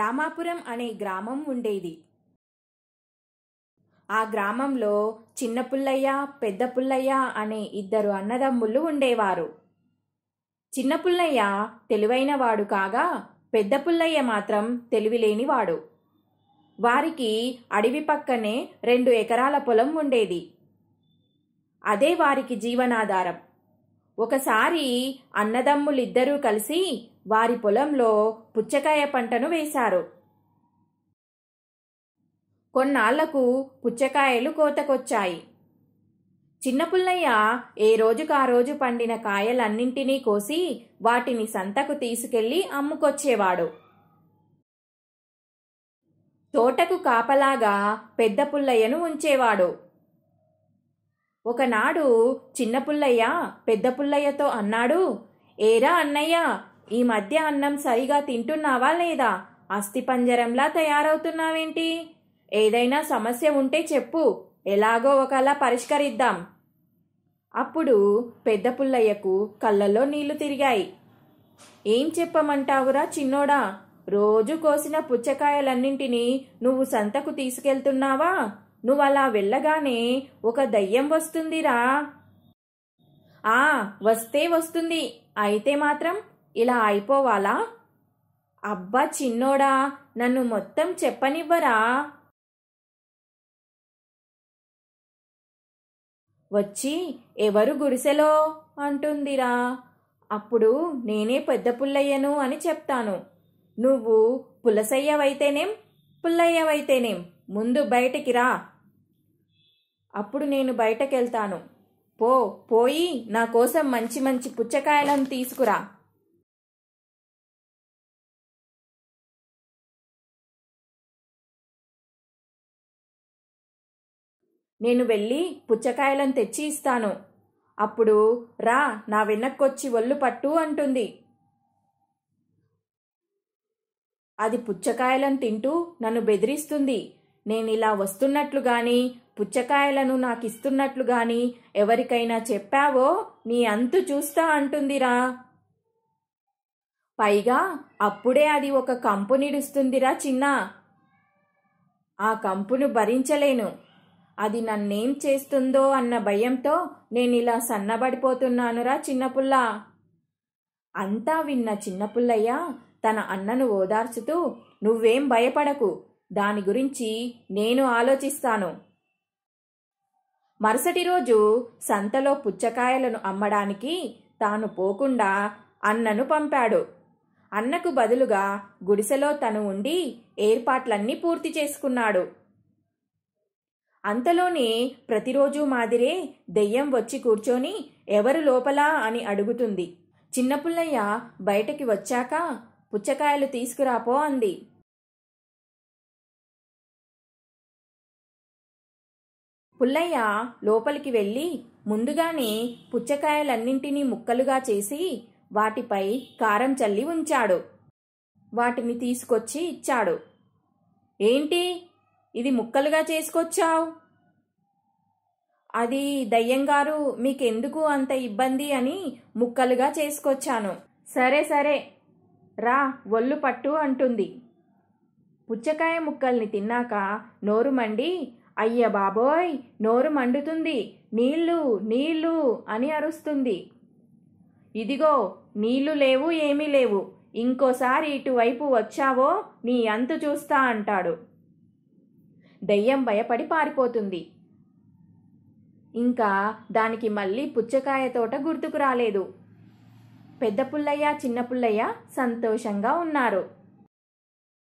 రామాపురం అనే గ్రామం ఉండేది ఆ గ్రామంలో చిన్న పుల్లయ్య పెద్ద పుల్లయ్య అనే ఇద్దరు అన్నదమ్ములు ఉండేవారు చిన్న పుల్లయ్య తెలివైనవాడు కాగా పెద్ద పుల్లయ్య మాత్రం తెలివిలేనివాడు వారికి అడవి పక్కనే రెండు ఎకరాల పొలం ఉండేది అదే వారికి జీవనాధారం ఒకసారి అన్నదమ్ములిద్దరూ కలిసి వారి పొలంలో పుచ్చకాయ పంటను వేశారు కొన్నాళ్లకు పుచ్చకాయలు కోతకొచ్చాయి చిన్నపుల్లయ్య ఏ రోజుకు ఆ రోజు పండిన కాయలన్నింటినీ కోసి వాటిని సంతకు తీసుకెళ్లి అమ్ముకొచ్చేవాడు తోటకు కాపలాగా పెద్ద పుల్లయ్యను ఉంచేవాడు ఒకనాడు చిన్న పుల్లయ్య పెద్ద పుల్లయ్యతో అన్నాడు ఏరా అన్నయ్య ఈ మధ్య అన్నం సరిగా తింటున్నావా లేదా అస్థిపంజరంలా తయారవుతున్నావేంటి ఏదైనా సమస్య ఉంటే చెప్పు ఎలాగో ఒకలా పరిష్కరిద్దాం అప్పుడు పెద్ద పుల్లయ్యకు కళ్ళల్లో నీళ్లు తిరిగాయి ఏం చెప్పమంటావురా చిన్నోడా రోజు కోసిన పుచ్చకాయలన్నింటినీ నువ్వు సంతకు తీసుకెళ్తున్నావా నువ్వలా వెళ్ళగానే ఒక దయ్యం వస్తుందిరా ఆ వస్తే వస్తుంది అయితే మాత్రం ఇలా అయిపోవాలా అబ్బా చిన్నోడా నన్ను మొత్తం చెప్పనివ్వరా వచ్చి ఎవరు గురిసెలో అంటుందిరా అప్పుడు నేనే పెద్ద పుల్లయ్యను అని చెప్తాను నువ్వు పులసయ్యవైతేనేం పుల్లయ్యవైతేనేం ముందు బయటికి రా అప్పుడు నేను బయటకెళ్తాను పో పోయి నా కోసం మంచి మంచి పుచ్చకాయలను తీసుకురా నేను వెళ్ళి పుచ్చకాయలను తెచ్చి ఇస్తాను అప్పుడు రా నా వెనక్కొచ్చి ఒళ్ళు పట్టు అంటుంది అది పుచ్చకాయలను తింటూ నన్ను బెదిరిస్తుంది నేను ఇలా వస్తున్నట్లు గాని పుచ్చకాయలను నాకిస్తున్నట్లు గాని ఎవరికైనా చెప్పావో నీ అంతు చూస్తా అంటుందిరా పైగా అప్పుడే అది ఒక కంపు నిడుస్తుందిరా చిన్న ఆ కంపును భరించలేను అది నన్నేం చేస్తుందో అన్న భయంతో నేనిలా సన్నబడిపోతున్నానురా చిన్నపుల్ల అంతా విన్న చిన్నపుల్లయ్య తన అన్నను ఓదార్చుతూ నువ్వేం భయపడకు దాని గురించి నేను ఆలోచిస్తాను మరుసటి రోజు సంతలో పుచ్చకాయలను అమ్మడానికి తాను పోకుండా అన్నను పంపాడు అన్నకు బదులుగా గుడిసెలో తను ఉండి ఏర్పాట్లన్నీ పూర్తి చేసుకున్నాడు అంతలోనే ప్రతిరోజు మాదిరే దెయ్యం వచ్చి కూర్చొని ఎవరు లోపల అని అడుగుతుంది చిన్నపుల్లయ్య బయటకి వచ్చాక పుచ్చకాయలు తీసుకురాపో అంది పుల్లయ్య లోపలికి వెళ్ళి ముందుగానే పుచ్చకాయలన్నింటినీ ముక్కలుగా చేసి వాటిపై కారం చల్లి ఉంచాడు వాటిని తీసుకొచ్చి ఇచ్చాడు ఏంటి ఇది ముక్కలుగా చేసుకొచ్చావు అది దయ్యంగారు మీకెందుకు అంత ఇబ్బంది అని ముక్కలుగా చేసుకొచ్చాను సరే సరే రా ఒళ్ళు పట్టు అంటుంది పుచ్చకాయ ముక్కల్ని తిన్నాక నోరు మండి అయ్య బాబోయ్ నోరు మండుతుంది నీళ్ళు నీళ్ళు అని అరుస్తుంది ఇదిగో నీళ్లు లేవు ఏమీ లేవు ఇంకోసారి ఇటువైపు వచ్చావో నీ అంతు చూస్తా అంటాడు దెయ్యం భయపడి పారిపోతుంది ఇంకా దానికి మళ్ళీ పుచ్చకాయ తోట గుర్తుకు రాలేదు పెద్ద పుల్లయ్య చిన్న పుల్లయ్య సంతోషంగా ఉన్నారు